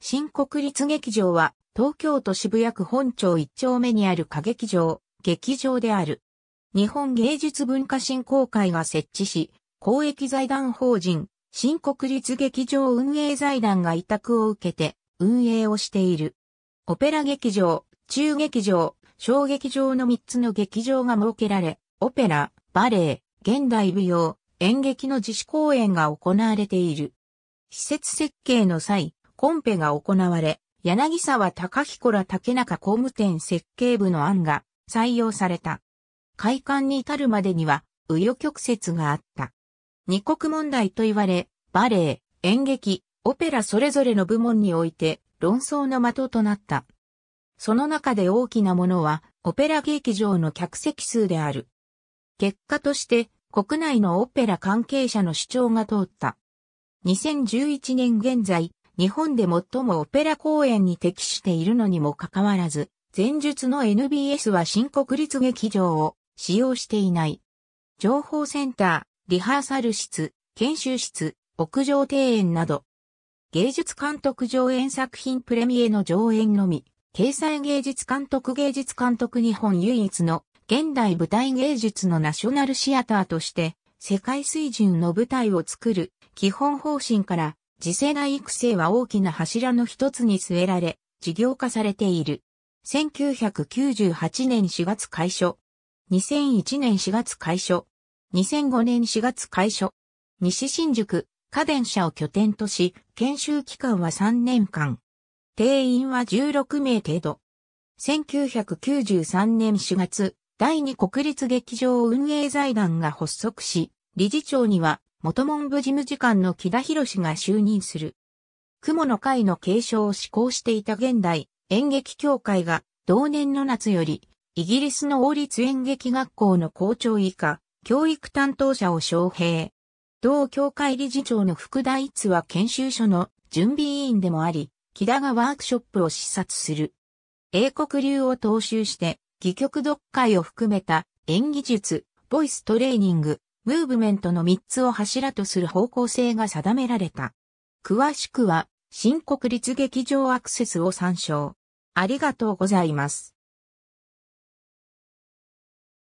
新国立劇場は、東京都渋谷区本町一丁目にある歌劇場、劇場である。日本芸術文化振興会が設置し、公益財団法人、新国立劇場運営財団が委託を受けて、運営をしている。オペラ劇場、中劇場、小劇場の3つの劇場が設けられ、オペラ、バレエ、現代舞踊、演劇の自主公演が行われている。施設設計の際、コンペが行われ、柳沢高彦ら竹中工務店設計部の案が採用された。開館に至るまでには、紆余曲折があった。二国問題と言われ、バレエ、演劇、オペラそれぞれの部門において論争の的となった。その中で大きなものは、オペラ劇場の客席数である。結果として、国内のオペラ関係者の主張が通った。2011年現在、日本で最もオペラ公演に適しているのにもかかわらず、前述の NBS は新国立劇場を使用していない。情報センター、リハーサル室、研修室、屋上庭園など、芸術監督上演作品プレミエの上演のみ、掲載芸術監督芸術監督日本唯一の現代舞台芸術のナショナルシアターとして世界水準の舞台を作る基本方針から次世代育成は大きな柱の一つに据えられ、事業化されている。1998年4月開所。2001年4月開所。2005年4月開所。西新宿、家電社を拠点とし、研修期間は3年間。定員は16名程度。1993年4月、第2国立劇場運営財団が発足し、理事長には元文部事務次官の木田博士が就任する。雲の会の継承を施行していた現代演劇協会が同年の夏よりイギリスの王立演劇学校の校長以下教育担当者を招聘。同協会理事長の福田一は研修所の準備委員でもあり、木田がワークショップを視察する。英国流を踏襲して、戯曲読解を含めた演技術、ボイストレーニング、ムーブメントの3つを柱とする方向性が定められた。詳しくは、新国立劇場アクセスを参照。ありがとうございます。